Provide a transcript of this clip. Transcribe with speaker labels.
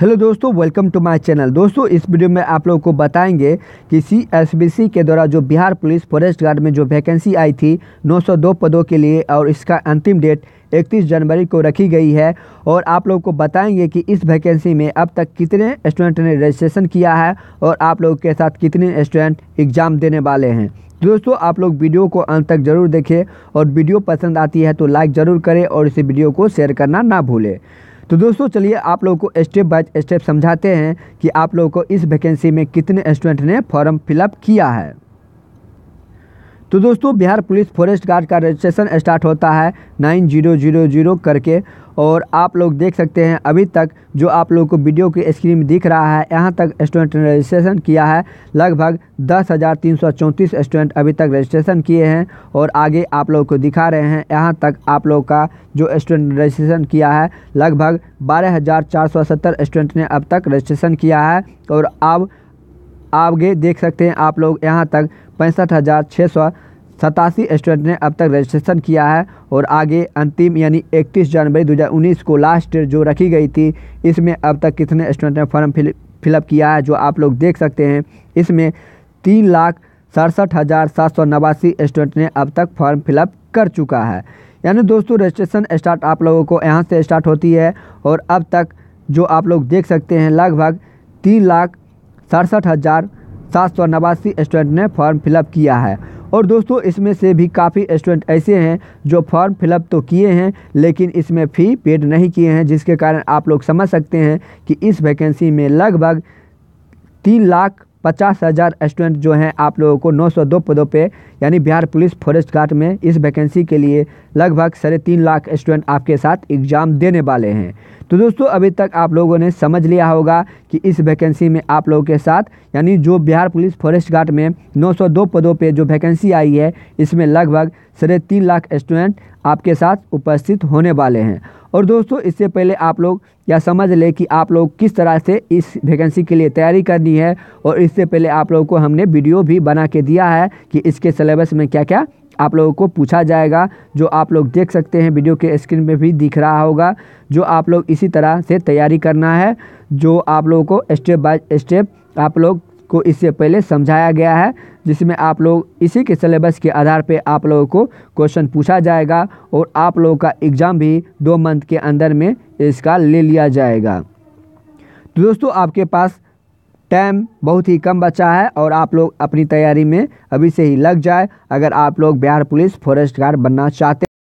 Speaker 1: hello दोस्तों welcome to my channel दोस्तों इस वीडियो में आप लोगों को बताएंगे कि सी के द्वारा जो बिहार पुलिस फॉरेस्ट गार्ड में जो वैकेंसी आई थी 902 पदों के लिए और इसका अंतिम डेट 31 जनवरी को रखी गई है और आप लोगों को बताएंगे कि इस वैकेंसी में अब तक कितने स्टूडेंट ने रजिस्ट्रेशन किया है और आप लोगों के साथ कितने स्टूडेंट एग्ज़ाम देने वाले हैं दोस्तों आप लोग वीडियो को अंत तक जरूर देखें और वीडियो पसंद आती है तो लाइक ज़रूर करें और इसी वीडियो को शेयर करना ना भूलें तो दोस्तों चलिए आप लोगों को स्टेप बाय स्टेप समझाते हैं कि आप लोगों को इस वैकेंसी में कितने स्टूडेंट ने फॉर्म फिलअप किया है तो दोस्तों बिहार पुलिस फॉरेस्ट गार्ड का रजिस्ट्रेशन स्टार्ट होता है नाइन जीरो जीरो जीरो करके और आप लोग देख सकते हैं अभी तक जो आप लोग को वीडियो की स्क्रीन में दिख रहा है यहाँ तक स्टूडेंट ने रजिस्ट्रेशन किया है लगभग दस हज़ार तीन सौ चौंतीस स्टूडेंट अभी तक रजिस्ट्रेशन किए हैं और आगे आप लोग को दिखा रहे हैं यहाँ तक आप लोग का जो स्टूडेंट रजिस्ट्रेशन किया है लगभग बारह हज़ार चार सौ सत्तर स्टूडेंट ने अब तक रजिस्ट्रेशन किया है और अब आगे देख सकते हैं आप लोग यहाँ तक पैंसठ हज़ार छः सौ सतासी स्टूडेंट ने अब तक रजिस्ट्रेशन किया है और आगे अंतिम यानी 31 जनवरी 2019 को लास्ट डेट जो रखी गई थी इसमें अब तक कितने स्टूडेंट ने फॉर्म फिल फिलअप किया है जो आप लोग देख सकते हैं इसमें तीन लाख सड़सठ हज़ार सात सौ नवासी स्टूडेंट ने अब तक फॉर्म फिलअप कर चुका है यानी दोस्तों रजिस्ट्रेशन स्टार्ट आप लोगों को यहाँ से स्टार्ट होती है और अब तक जो आप लोग देख सकते हैं लगभग तीन लाख सड़सठ हज़ार सात सौ नवासी स्टूडेंट ने फॉर्म फिलअप किया है और दोस्तों इसमें से भी काफ़ी स्टूडेंट ऐसे हैं जो फॉर्म फिलअप तो किए हैं लेकिन इसमें फ़ी पेड नहीं किए हैं जिसके कारण आप लोग समझ सकते हैं कि इस वैकेंसी में लगभग तीन लाख पचास हज़ार स्टूडेंट जो हैं आप लोगों को 902 पदों पे यानी बिहार पुलिस फॉरेस्ट गार्ड में इस वैकेंसी के लिए लगभग साढ़े तीन लाख स्टूडेंट आपके साथ एग्ज़ाम देने वाले हैं तो दोस्तों अभी तक आप लोगों ने समझ लिया होगा कि इस वैकेंसी में आप लोगों के साथ यानी जो बिहार पुलिस फॉरेस्ट गार्ड में 902 पदों पे जो वैकेंसी आई है इसमें लगभग साढ़े तीन लाख स्टूडेंट आपके साथ उपस्थित होने वाले हैं और दोस्तों इससे पहले आप लोग या समझ लें कि आप लोग किस तरह से इस वैकेंसी के लिए तैयारी करनी है और इससे पहले आप लोगों को हमने वीडियो भी बना के दिया है कि इसके सिलेबस में क्या क्या आप लोगों को पूछा जाएगा जो आप लोग देख सकते हैं वीडियो के स्क्रीन पे भी दिख रहा होगा जो आप लोग इसी तरह से तैयारी करना है जो आप लोगों को स्टेप बाय स्टेप आप लोग को इससे पहले समझाया गया है जिसमें आप लोग इसी के सिलेबस के आधार पे आप लोगों को क्वेश्चन पूछा जाएगा और आप लोगों का एग्ज़ाम भी दो मंथ के अंदर में इसका ले लिया जाएगा तो दोस्तों आपके पास टाइम बहुत ही कम बचा है और आप लोग अपनी तैयारी में अभी से ही लग जाए अगर आप लोग बिहार पुलिस फॉरेस्ट गार्ड बनना चाहते